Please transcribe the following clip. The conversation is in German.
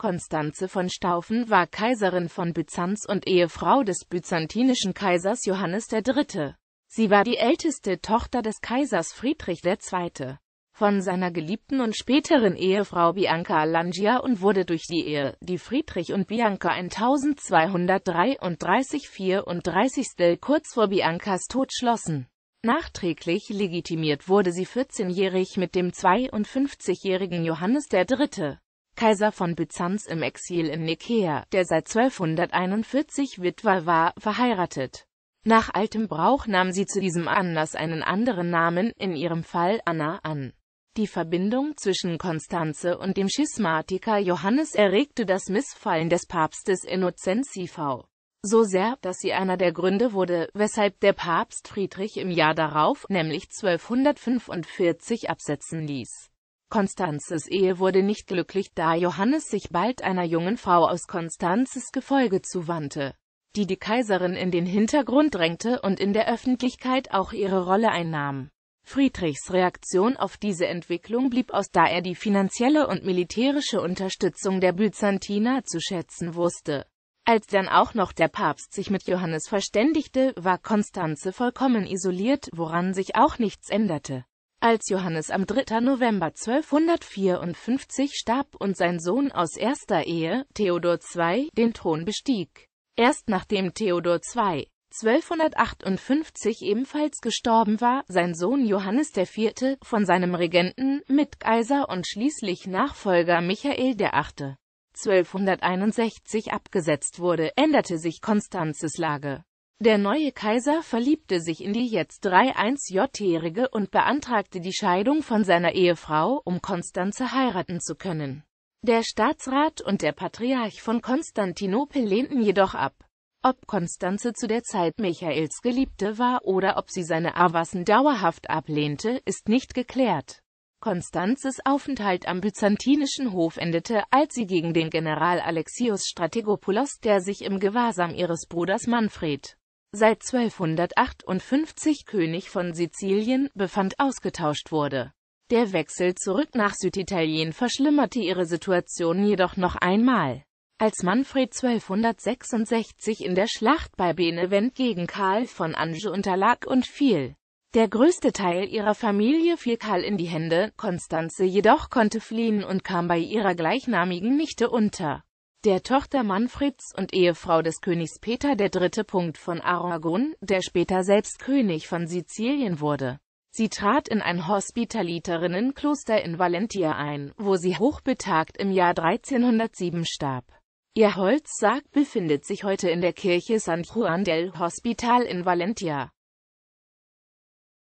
Konstanze von Staufen war Kaiserin von Byzanz und Ehefrau des byzantinischen Kaisers Johannes III. Sie war die älteste Tochter des Kaisers Friedrich II. von seiner geliebten und späteren Ehefrau Bianca Alangia und wurde durch die Ehe, die Friedrich und Bianca 1233 34. kurz vor Biancas Tod schlossen. Nachträglich legitimiert wurde sie 14-jährig mit dem 52-jährigen Johannes III Kaiser von Byzanz im Exil in Nikea, der seit 1241 Witwer war, verheiratet. Nach altem Brauch nahm sie zu diesem Anlass einen anderen Namen, in ihrem Fall Anna, an. Die Verbindung zwischen Konstanze und dem Schismatiker Johannes erregte das Missfallen des Papstes Innozenz V. So sehr, dass sie einer der Gründe wurde, weshalb der Papst Friedrich im Jahr darauf, nämlich 1245, absetzen ließ. Konstanzes Ehe wurde nicht glücklich, da Johannes sich bald einer jungen Frau aus Konstanzes Gefolge zuwandte, die die Kaiserin in den Hintergrund drängte und in der Öffentlichkeit auch ihre Rolle einnahm. Friedrichs Reaktion auf diese Entwicklung blieb aus, da er die finanzielle und militärische Unterstützung der Byzantiner zu schätzen wusste. Als dann auch noch der Papst sich mit Johannes verständigte, war Konstanze vollkommen isoliert, woran sich auch nichts änderte. Als Johannes am 3. November 1254 starb und sein Sohn aus erster Ehe, Theodor II., den Thron bestieg. Erst nachdem Theodor II. 1258 ebenfalls gestorben war, sein Sohn Johannes IV. von seinem Regenten, Mitkaiser und schließlich Nachfolger Michael VIII. 1261 abgesetzt wurde, änderte sich Konstanzes Lage. Der neue Kaiser verliebte sich in die jetzt 3-1-jährige und beantragte die Scheidung von seiner Ehefrau, um Konstanze heiraten zu können. Der Staatsrat und der Patriarch von Konstantinopel lehnten jedoch ab. Ob Konstanze zu der Zeit Michaels Geliebte war oder ob sie seine Avassen dauerhaft ablehnte, ist nicht geklärt. Konstanzes Aufenthalt am byzantinischen Hof endete, als sie gegen den General Alexios Strategopoulos, der sich im Gewahrsam ihres Bruders Manfred seit 1258 König von Sizilien, befand, ausgetauscht wurde. Der Wechsel zurück nach Süditalien verschlimmerte ihre Situation jedoch noch einmal. Als Manfred 1266 in der Schlacht bei Benevent gegen Karl von Anjou unterlag und fiel. Der größte Teil ihrer Familie fiel Karl in die Hände, Konstanze jedoch konnte fliehen und kam bei ihrer gleichnamigen Nichte unter der Tochter Manfreds und Ehefrau des Königs Peter III. Punkt von Aragon, der später selbst König von Sizilien wurde. Sie trat in ein Hospitaliterinnenkloster in Valentia ein, wo sie hochbetagt im Jahr 1307 starb. Ihr Holzsarg befindet sich heute in der Kirche San Juan del Hospital in Valentia.